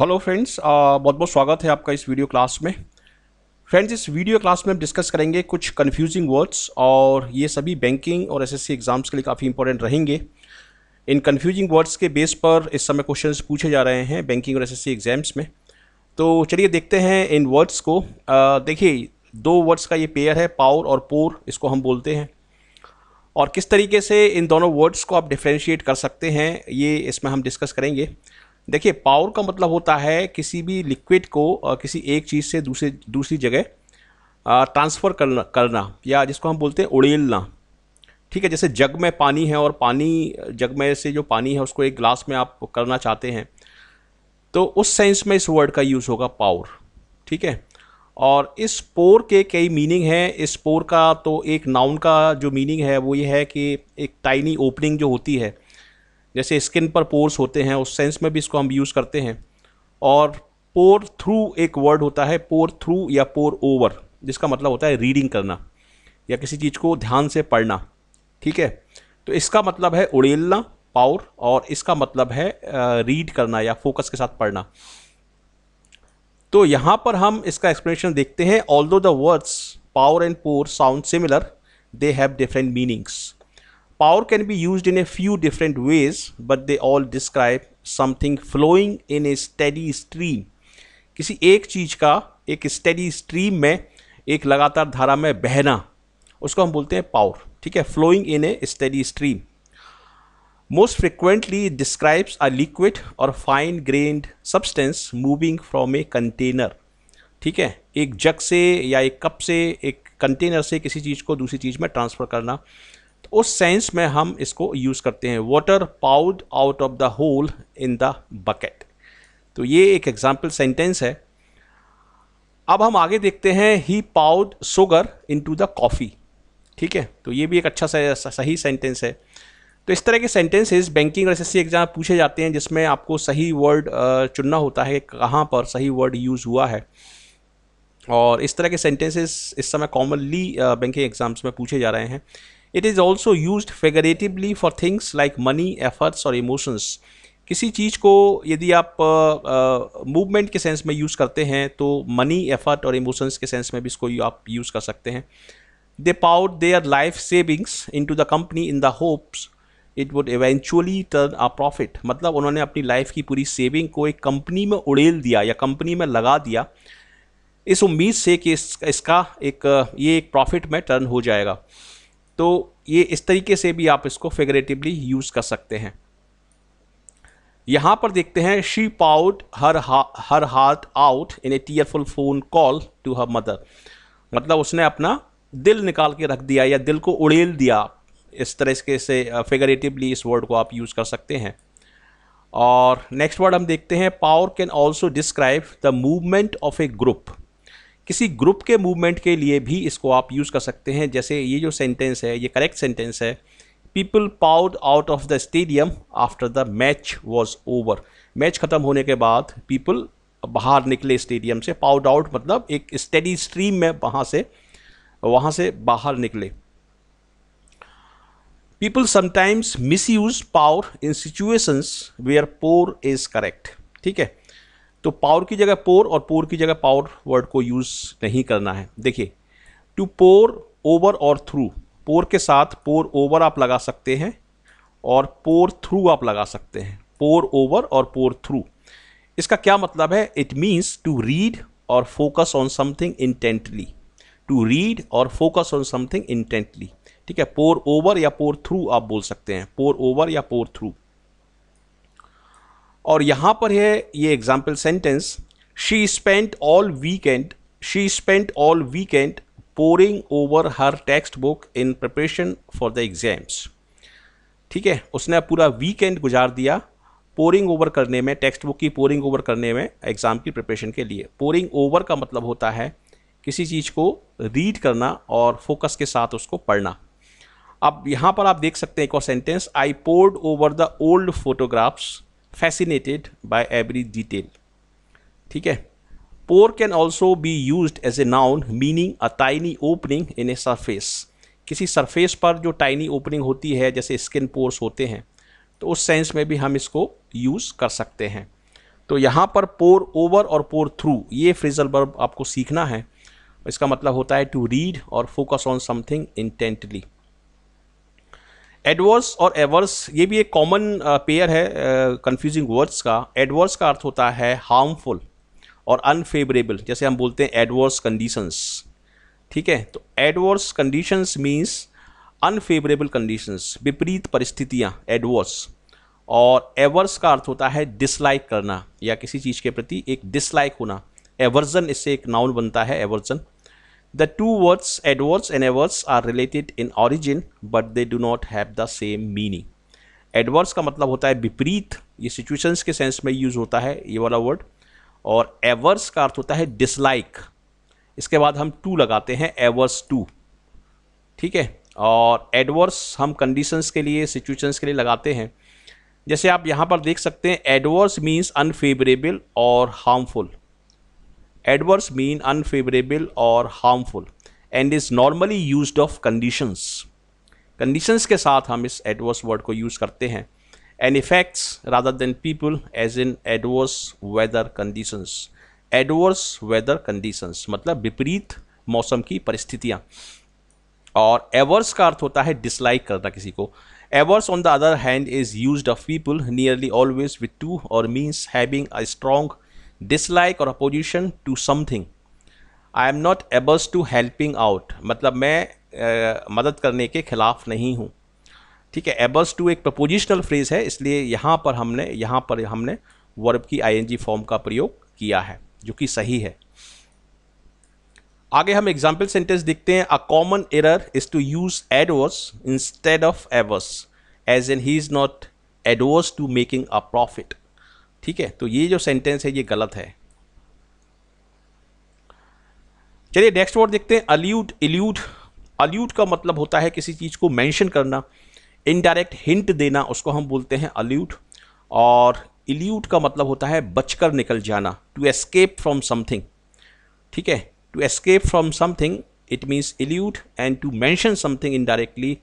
Hello friends uh, बहुत बहुत स्वागत है आपका इस वीडियो क्लास में फ्रेंड्स इस वीडियो क्लास में हम डिस्कस करेंगे कुछ कन्फ्यूजिंग वर्ड्स और ये सभी बैंकिंग और एसएससी एग्ज़ाम्स के लिए काफ़ी इंपॉर्टेंट रहेंगे इन कन्फ्यूजिंग वर्ड्स के बेस पर इस समय क्वेश्चन पूछे जा रहे हैं बैंकिंग और एस एग्ज़ाम्स में तो चलिए देखते हैं इन वर्ड्स को uh, देखिए दो वर्ड्स का ये पेयर है पावर और पोर इसको हम बोलते हैं और किस तरीके से इन दोनों वर्ड्स को आप डिफ्रेंशिएट कर सकते हैं ये इसमें हम डिस्कस करेंगे देखिए पावर का मतलब होता है किसी भी लिक्विड को किसी एक चीज़ से दूसरे दूसरी जगह ट्रांसफ़र करना करना या जिसको हम बोलते हैं उड़ेलना ठीक है जैसे जग में पानी है और पानी जग में से जो पानी है उसको एक ग्लास में आप करना चाहते हैं तो उस सेंस में इस वर्ड का यूज़ होगा पावर ठीक है और इस पोर के कई मीनिंग हैं इस पोर का तो एक नाउन का जो मीनिंग है वो ये है कि एक टाइनी ओपनिंग जो होती है जैसे स्किन पर पोर्स होते हैं उस सेंस में भी इसको हम यूज़ करते हैं और पोर थ्रू एक वर्ड होता है पोर थ्रू या पोर ओवर जिसका मतलब होता है रीडिंग करना या किसी चीज़ को ध्यान से पढ़ना ठीक है तो इसका मतलब है उड़ेलना पावर और इसका मतलब है रीड करना या फोकस के साथ पढ़ना तो यहाँ पर हम इसका एक्सप्लेनेशन देखते हैं although the words power and pore sound similar they have different meanings Power can be used in a few different ways, but they all describe something flowing in a steady stream. किसी एक चीज़ का एक study stream में एक लगातार धारा में बहना उसको हम बोलते हैं पावर ठीक है flowing in a steady stream most frequently describes a liquid और fine grained substance moving from a container ठीक है एक जग से या एक कप से एक कंटेनर से किसी चीज़ को दूसरी चीज़ में ट्रांसफ़र करना तो उस सेंस में हम इसको यूज़ करते हैं water poured out of the hole in the bucket तो ये एक एग्जाम्पल सेंटेंस है अब हम आगे देखते हैं he poured sugar into the coffee ठीक है तो ये भी एक अच्छा सा, सही सेंटेंस है तो इस तरह के सेंटेंसेस बैंकिंग और एस एग्ज़ाम पूछे जाते हैं जिसमें आपको सही वर्ड चुनना होता है कहाँ पर सही वर्ड यूज़ हुआ है और इस तरह के सेंटेंसेस इस समय कॉमनली बैंकिंग एग्ज़ाम्स में पूछे जा रहे हैं it is also use figuratively for things like money efforts और इमोशंस किसी चीज़ को यदि आप मूवमेंट के सेंस में यूज़ करते हैं तो मनी एफर्ट और इमोशंस के सेंस में भी इसको आप यूज़ कर सकते हैं they poured our life savings into the company in the hopes it would eventually turn a profit मतलब उन्होंने अपनी लाइफ की पूरी सेविंग को एक कंपनी में उड़ेल दिया या कंपनी में लगा दिया इस उम्मीद से कि इस, इसका एक ये एक प्रॉफिट में टर्न हो जाएगा तो ये इस तरीके से भी आप इसको फिगरेटिवली यूज़ कर सकते हैं यहाँ पर देखते हैं she poured her her heart out in a tearful phone call to her mother मतलब उसने अपना दिल निकाल के रख दिया या दिल को उड़ेल दिया इस तरह से फिगरेटिवली uh, इस वर्ड को आप यूज़ कर सकते हैं और नेक्स्ट वर्ड हम देखते हैं power can also describe the movement of a group किसी ग्रुप के मूवमेंट के लिए भी इसको आप यूज़ कर सकते हैं जैसे ये जो सेंटेंस है ये करेक्ट सेंटेंस है people poured out of the stadium after the match was over match ख़त्म होने के बाद पीपल बाहर निकले स्टेडियम से पाउड आउट मतलब एक स्टडी स्ट्रीम में वहाँ से वहाँ से बाहर निकले people sometimes misuse power in situations where pore is correct ठीक है तो पावर की जगह पोर और पोर की जगह पावर वर्ड को यूज़ नहीं करना है देखिए टू पोर ओवर और थ्रू पोर के साथ पोर ओवर आप लगा सकते हैं और पोर थ्रू आप लगा सकते हैं पोर ओवर और पोर थ्रू इसका क्या मतलब है इट मीन्स टू रीड और focus on something intently to read और फोकस ऑन समथिंग इंटेंटली ठीक है पोर ओवर या पोर थ्रू आप बोल सकते हैं पोर ओवर या पोर थ्रू और यहाँ पर है ये example sentence she spent all weekend she spent all weekend poring over her text book in preparation for the exams ठीक है उसने पूरा वीकेंड गुजार दिया पोरिंग ओवर करने में टेक्स्ट बुक की पोरिंग ओवर करने में एग्ज़ाम की प्रिपरेशन के लिए पोरिंग ओवर का मतलब होता है किसी चीज़ को रीड करना और फोकस के साथ उसको पढ़ना अब यहाँ पर आप देख सकते हैं एक और sentence I pored over the old photographs fascinated by every detail ठीक है pore can also be use as a noun meaning a tiny opening in a surface किसी सरफेस पर जो टाइनी ओपनिंग होती है जैसे स्किन पोर्स होते हैं तो उस सेंस में भी हम इसको यूज़ कर सकते हैं तो यहाँ पर पोर ओवर और पोर थ्रू ये फ्रिजल वर्ब आपको सीखना है इसका मतलब होता है टू रीड और focus on something intently adverse और एवर्स ये भी एक कॉमन पेयर uh, है कंफ्यूजिंग uh, वर्ड्स का एडवर्स का अर्थ होता है हार्मफुल और अनफेवरेबल जैसे हम बोलते हैं एडवर्स कंडीशंस ठीक है तो adverse conditions means unfavourable conditions विपरीत परिस्थितियाँ एडवर्स और एवर्स का अर्थ होता है डिसलाइक करना या किसी चीज़ के प्रति एक डिसलाइक होना एवर्जन इससे एक नाउन बनता है aversion The two words adverbs and adverbs are related in origin but they do not have the same meaning. Adverse का मतलब होता है विपरीत ये सिचुएशंस के सेंस में यूज होता है ये वाला वर्ड और एवर्स का अर्थ होता है डिसलाइक इसके बाद हम टू लगाते हैं एवर्स टू ठीक है और एडवर्स हम कंडीशंस के लिए सिचुएशंस के लिए लगाते हैं जैसे आप यहाँ पर देख सकते हैं एडवर्स मीन्स अनफेवरेबल और हार्मफुल adverse mean unfavorable और harmful and is normally used of conditions conditions के साथ हम इस adverse word को use करते हैं and effects rather than people as in adverse weather conditions adverse weather conditions मतलब विपरीत मौसम की परिस्थितियाँ और एवर्स का अर्थ होता है डिसलाइक करना किसी को averse on the other hand is use of people nearly always with to और means having a strong dislike और opposition to something I am not averse to helping out मतलब मैं आ, मदद करने के खिलाफ नहीं हूँ ठीक है एबल्स टू एक प्रपोजिशनल फ्रेज है इसलिए यहाँ पर हमने यहाँ पर हमने वर्ब की आईएनजी फॉर्म का प्रयोग किया है जो कि सही है आगे हम एग्जाम्पल सेंटेंस देखते हैं a common error is to use adverse instead of averse as in he is not adverse to making a profit ठीक है तो ये जो सेंटेंस है ये गलत है चलिए नेक्स्ट वर्ड देखते हैं अल्यूट इल्यूट अल्यूट का मतलब होता है किसी चीज़ को मेंशन करना इनडायरेक्ट हिंट देना उसको हम बोलते हैं अल्यूट और इल्यूट का मतलब होता है बचकर निकल जाना टू एस्केप फ्रॉम समथिंग ठीक है to escape from something it means elude and to mention something indirectly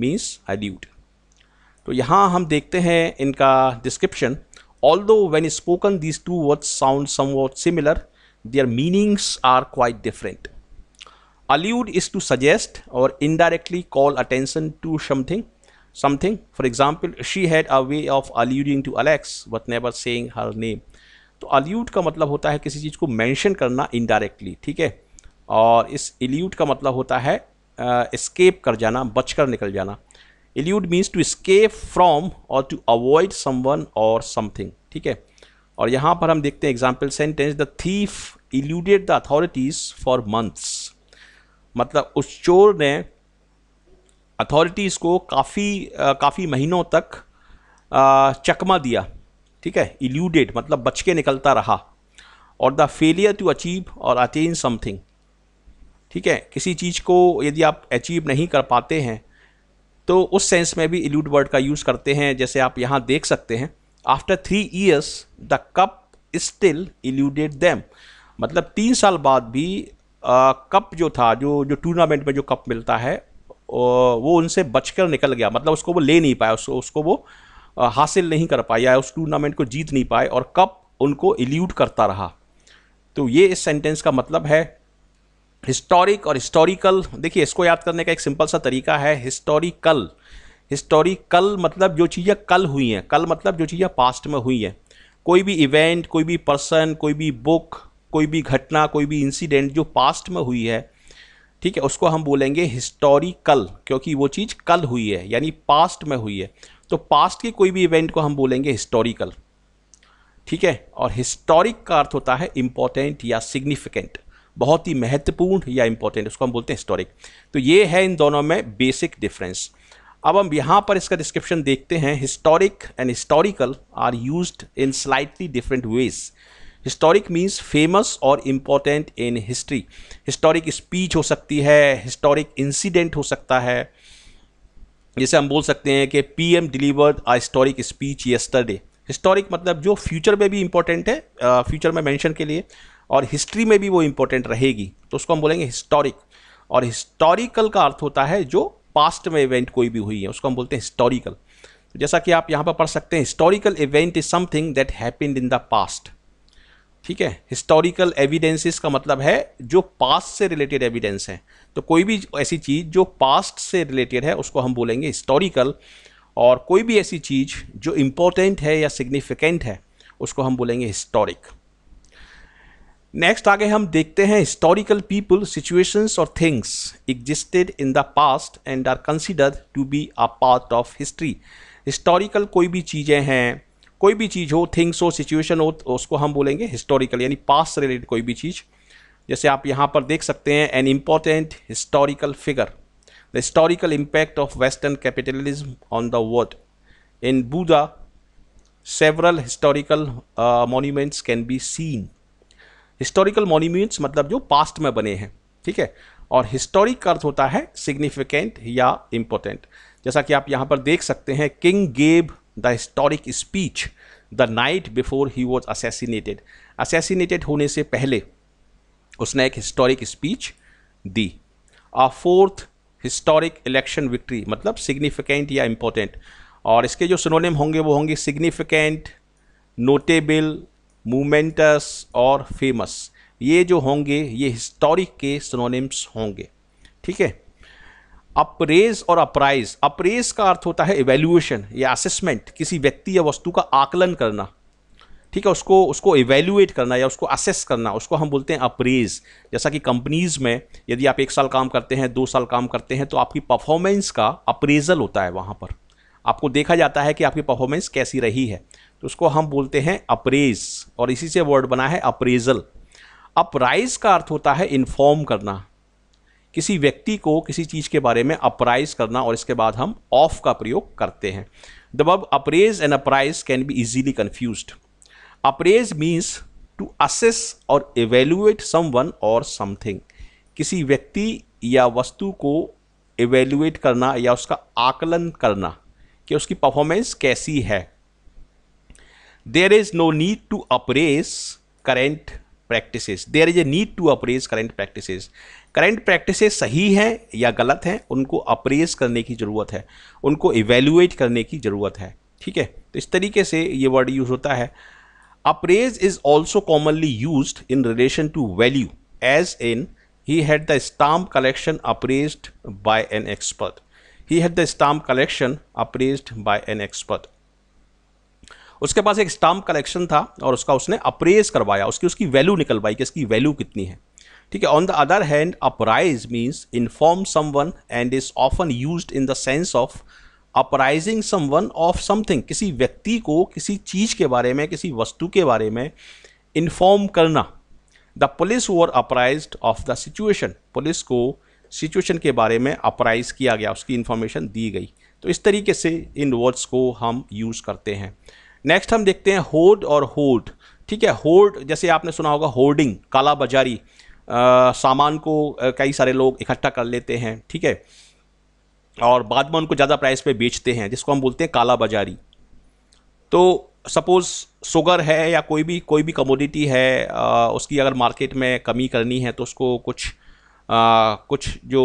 means allude तो यहाँ हम देखते हैं इनका description Although when spoken, these two words sound somewhat similar, their meanings are quite different. Allude is to suggest or indirectly call attention to something. Something, for example, she had a way of alluding to Alex but never saying her name. तो अल्यूट का मतलब होता है किसी चीज़ को mention करना indirectly ठीक है और इस एल्यूट का मतलब होता है एस्केप कर जाना बचकर निकल जाना elude means to escape from और टू अवॉइड समवन और समथिंग ठीक है और यहाँ पर हम देखते हैं example sentence the thief eluded the authorities for months मतलब उस चोर ने अथॉरिटीज़ को काफ़ी काफ़ी महीनों तक आ, चकमा दिया ठीक है इल्यूडेड मतलब बच के निकलता रहा और द फेलियर टू अचीव और अटेन समथिंग ठीक है किसी चीज़ को यदि आप अचीव नहीं कर पाते हैं तो उस सेंस में भी इल्यूड वर्ड का यूज़ करते हैं जैसे आप यहाँ देख सकते हैं after three years the cup still eluded them मतलब तीन साल बाद भी आ, कप जो था जो जो टूर्नामेंट में जो कप मिलता है वो उनसे बचकर निकल गया मतलब उसको वो ले नहीं पाया उसको उसको वो हासिल नहीं कर पाया उस टूर्नामेंट को जीत नहीं पाए और कप उनको इल्यूट करता रहा तो ये इस सेंटेंस का मतलब है हिस्टोरिक और हिस्टोरिकल देखिए इसको याद करने का एक सिंपल सा तरीका है हिस्टोरिकल हिस्टोरिकल मतलब जो चीज़ें कल हुई हैं कल मतलब जो चीज़ें पास्ट में हुई हैं कोई भी इवेंट कोई भी पर्सन कोई भी बुक कोई भी घटना कोई भी इंसिडेंट जो पास्ट में हुई है ठीक है उसको हम बोलेंगे हिस्टोरिकल क्योंकि वो चीज़ कल हुई है यानी पास्ट में हुई है तो पास्ट के कोई भी इवेंट को हम बोलेंगे हिस्टोरिकल ठीक है और हिस्टोरिक का अर्थ होता है इम्पोर्टेंट या सिग्निफिकेंट बहुत ही महत्वपूर्ण या इंपॉर्टेंट उसको हम बोलते हैं हिस्टोरिक तो ये है इन दोनों में बेसिक डिफरेंस अब हम यहाँ पर इसका डिस्क्रिप्शन देखते हैं historic and historical are use in slightly different ways historic means famous और important in history historic speech हो सकती है हिस्टोरिक इंसिडेंट हो सकता है जैसे हम बोल सकते हैं कि P M delivered a historic speech yesterday historic मतलब जो फ्यूचर में भी इम्पॉर्टेंट है फ्यूचर में मैंशन के लिए और हिस्ट्री में भी वो इम्पोर्टेंट रहेगी तो उसको हम बोलेंगे हिस्टोरिक और हिस्टोरिकल का अर्थ होता है जो पास्ट में इवेंट कोई भी हुई है उसको हम बोलते हैं हिस्टोरिकल तो जैसा कि आप यहाँ पर पढ़ सकते हैं historical event is something that happened in the past ठीक है हिस्टोरिकल एविडेंसेस का मतलब है जो पास्ट से रिलेटेड एविडेंस है तो कोई भी ऐसी चीज़ जो पास्ट से रिलेटेड है उसको हम बोलेंगे हिस्टोरिकल और कोई भी ऐसी चीज़ जो इम्पोर्टेंट है या सिग्निफिकेंट है उसको हम बोलेंगे हिस्टोरिक नेक्स्ट आगे हम देखते हैं हिस्टोरिकल पीपल सिचुएशंस और things existed in the past and are considered to be a part of history historical कोई भी चीज़ें हैं कोई भी चीज़ हो थिंग्स हो सिचुएशन हो तो उसको हम बोलेंगे हिस्टोरिकल यानी पास्ट से रिलेटेड कोई भी चीज़ जैसे आप यहाँ पर देख सकते हैं an important historical figure the historical impact of western capitalism on the world in Buda several historical monuments can be seen historical monuments मतलब जो पास्ट में बने हैं ठीक है और हिस्टोरिक अर्थ होता है सिग्निफिकेंट या इम्पोर्टेंट जैसा कि आप यहाँ पर देख सकते हैं king gave the historic speech the night before he was assassinated assassinated होने से पहले उसने एक हिस्टोरिक स्पीच दी a fourth historic election victory मतलब सिग्निफिकेंट या इम्पोर्टेंट और इसके जो सिनोनिम होंगे वो होंगे सिग्निफिकेंट नोटेबल मोमेंटस और फेमस ये जो होंगे ये हिस्टोरिक के सिनोनिम्स होंगे ठीक है अपरेज और अपराइज अपरेज का अर्थ होता है इवेल्युएशन या असेसमेंट किसी व्यक्ति या वस्तु का आकलन करना ठीक है उसको उसको इवेल्युएट करना या उसको असेस करना उसको हम बोलते हैं अपरेज जैसा कि कंपनीज़ में यदि आप एक साल काम करते हैं दो साल काम करते हैं तो आपकी परफॉर्मेंस का अप्रेजल होता है वहाँ पर आपको देखा जाता है कि आपकी परफॉर्मेंस कैसी रही है तो उसको हम बोलते हैं अप्रेज और इसी से वर्ड बना है अप्रेजल अपराइज का अर्थ होता है इन्फॉर्म करना किसी व्यक्ति को किसी चीज़ के बारे में अपराइज करना और इसके बाद हम ऑफ का प्रयोग करते हैं दबब appraise and apprise can be easily confuse appraise means to assess और एवेल्युएट सम वन और समथिंग किसी व्यक्ति या वस्तु को एवेल्युएट करना या उसका आकलन करना कि उसकी परफॉर्मेंस कैसी है there is no need to appraise current practices there is a need to appraise current practices current practices सही हैं या गलत हैं उनको अप्रेज करने की ज़रूरत है उनको इवेल्युएट करने की ज़रूरत है ठीक है तो इस तरीके से ये वर्ड यूज़ होता है appraise is also commonly use in relation to value as in he had the stamp collection appraise by an expert he had the stamp collection appraise by an expert उसके पास एक stamp collection था और उसका उसने apprise करवाया उसकी उसकी वैल्यू निकलवाई कि इसकी वैल्यू कितनी है ठीक है on the other hand apprise means inform someone and is often use in the sense of apprising someone of something किसी व्यक्ति को किसी चीज़ के बारे में किसी वस्तु के बारे में इन्फॉर्म करना the police were apprise of the situation police को सिचुएशन के बारे में अपराइज किया गया उसकी इन्फॉर्मेशन दी गई तो इस तरीके से इन वर्ड्स को हम यूज़ करते हैं नेक्स्ट हम देखते हैं होर्ड और होर्ड ठीक है होर्ड जैसे आपने सुना होगा होर्डिंग काला बाजारी सामान को कई सारे लोग इकट्ठा कर लेते हैं ठीक है और बाद में उनको ज़्यादा प्राइस पे बेचते हैं जिसको हम बोलते हैं काला बाजारी तो सपोज़ शुगर है या कोई भी कोई भी कमोडिटी है आ, उसकी अगर मार्केट में कमी करनी है तो उसको कुछ आ, कुछ जो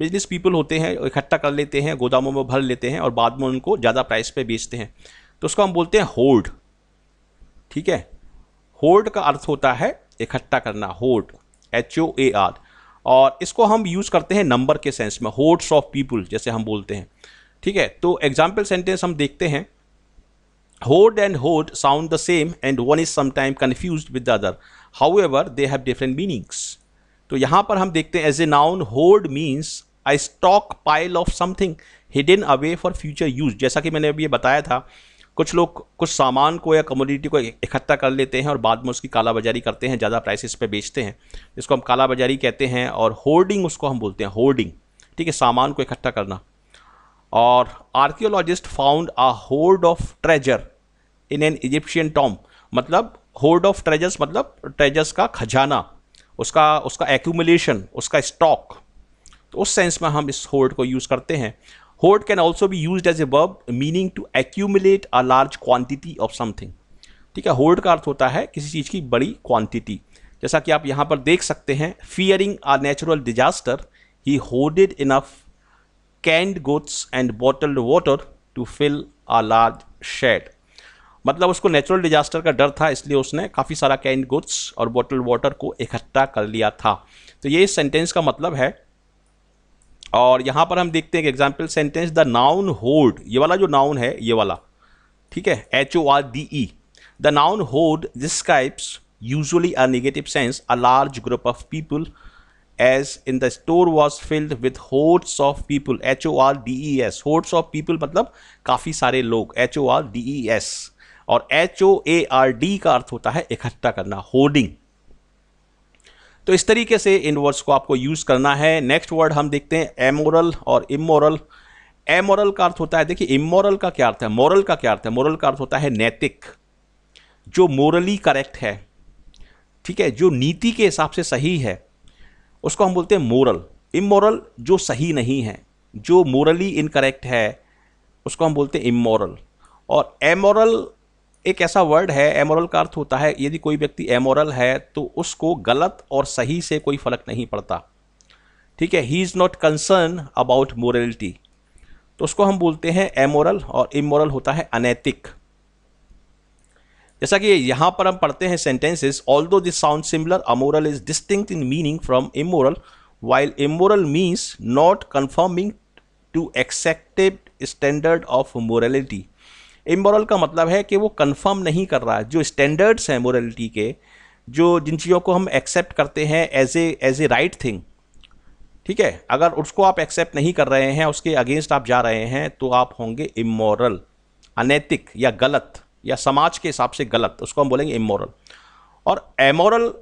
बिजनेस पीपल होते हैं इकट्ठा कर लेते हैं गोदामों में भर लेते हैं और बाद में उनको ज़्यादा प्राइस पे बेचते हैं तो उसको हम बोलते हैं होर्ड ठीक है होर्ड का अर्थ होता है इकट्ठा करना hoard H O A R और इसको हम यूज़ करते हैं नंबर के सेंस में होर्ड्स ऑफ पीपुल जैसे हम बोलते हैं ठीक है तो एग्जाम्पल सेंटेंस हम देखते हैं hoard and hoard sound the same and one is समाइम confuse with the other however they have different meanings तो यहाँ पर हम देखते हैं as a noun hoard means a stockpile of something hidden away for future use जैसा कि मैंने अभी बताया था कुछ लोग कुछ सामान को या कम्योडिटी को इकट्ठा कर लेते हैं और बाद में उसकी कालाबाजारी करते हैं ज़्यादा प्राइसिस पे बेचते हैं जिसको हम कालाबाजारी कहते हैं और होर्डिंग उसको हम बोलते हैं होर्डिंग ठीक है सामान को इकट्ठा करना और archaeologist found a hoard of treasure in an Egyptian tomb मतलब होर्ड ऑफ ट्रेजर्स मतलब ट्रेजर्स का खजाना उसका उसका एक्यूमुलेशन उसका स्टॉक तो उस सेंस में हम इस होर्ड को यूज़ करते हैं Hoard can also be used as a verb meaning to accumulate a large quantity of something. ठीक है होर्ड का अर्थ होता है किसी चीज़ की बड़ी क्वांटिटी जैसा कि आप यहाँ पर देख सकते हैं fearing a natural disaster he hoarded enough canned goods and bottled water to fill a large shed मतलब उसको नेचुरल डिजास्टर का डर था इसलिए उसने काफ़ी सारा कैंड गुड्स और बॉटल वाटर को इकट्ठा कर लिया था तो ये इस सेंटेंस का मतलब है और यहाँ पर हम देखते हैं कि example sentence the noun horde ये वाला जो नाउन है ये वाला ठीक है H O R D E the noun horde describes usually a negative sense a large group of people as in the store was filled with hordes of people H O R D E S hordes of people मतलब काफ़ी सारे लोग H O R D E S और H O A R D का अर्थ होता है इकट्ठा करना होर्डिंग तो इस तरीके से इन वर्ड्स को आपको यूज़ करना है नेक्स्ट वर्ड हम देखते हैं एमोरल और इमोरल एमोरल का अर्थ होता है देखिए इमोरल का क्या अर्थ है मॉरल का क्या अर्थ है मॉरल का अर्थ होता है नैतिक जो मोरली करेक्ट है ठीक है जो नीति के हिसाब से सही है उसको हम बोलते हैं मोरल इमोरल जो सही नहीं है जो मोरली इनकरेक्ट है उसको हम बोलते हैं इमोरल और एमोरल एक ऐसा वर्ड है एमोरल का अर्थ होता है यदि कोई व्यक्ति एमोरल है तो उसको गलत और सही से कोई फ़र्क नहीं पड़ता ठीक है he is not concern about morality तो उसको हम बोलते हैं एमोरल और इमोरल होता है अनैतिक जैसा कि यहाँ पर हम पढ़ते हैं sentences although this sound similar amoral is distinct in meaning from immoral while immoral means not conforming to accepted standard of morality immoral का मतलब है कि वो कंफर्म नहीं कर रहा जो स्टैंडर्ड्स हैं मोरलिटी के जो जिन चीज़ों को हम एक्सेप्ट करते हैं as a as a right thing ठीक है अगर उसको आप एक्सेप्ट नहीं कर रहे हैं उसके अगेंस्ट आप जा रहे हैं तो आप होंगे इमोरल अनैतिक या गलत या समाज के हिसाब से गलत उसको हम बोलेंगे इमोरल और एमोरल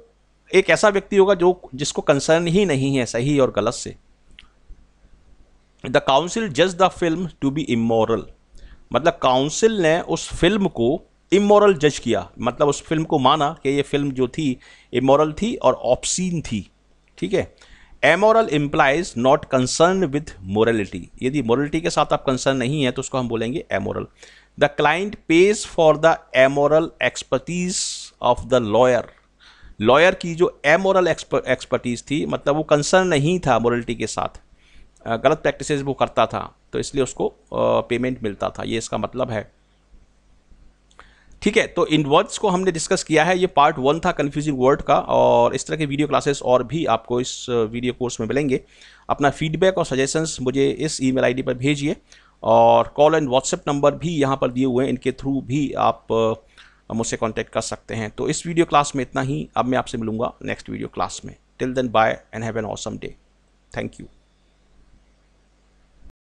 एक ऐसा व्यक्ति होगा जो जिसको कंसर्न ही नहीं है सही और गलत से द काउंसिल जज the film to be immoral मतलब काउंसिल ने उस फिल्म को इमोरल जज किया मतलब उस फिल्म को माना कि ये फिल्म जो थी इमोरल थी और ऑप्सीन थी ठीक है amoral implies not concern with morality यदि मोरलिटी के साथ आप कंसर्न नहीं है तो उसको हम बोलेंगे amoral the client pays for the amoral expertise of the lawyer lawyer की जो एमोरल एक्सपर्टीज थी मतलब वो कंसर्न नहीं था मोरलिटी के साथ गलत प्रैक्टिस वो करता था तो इसलिए उसको पेमेंट मिलता था ये इसका मतलब है ठीक है तो इन वर्ड्स को हमने डिस्कस किया है ये पार्ट वन था कन्फ्यूजिंग वर्ड का और इस तरह के वीडियो क्लासेस और भी आपको इस वीडियो कोर्स में मिलेंगे अपना फीडबैक और सजेशंस मुझे इस ईमेल आईडी पर भेजिए और कॉल एंड व्हाट्सएप नंबर भी यहाँ पर दिए हुए हैं इनके थ्रू भी आप मुझसे कॉन्टैक्ट कर सकते हैं तो इस वीडियो क्लास में इतना ही अब मैं आपसे मिलूंगा नेक्स्ट वीडियो क्लास में till then bye and have an awesome day thank you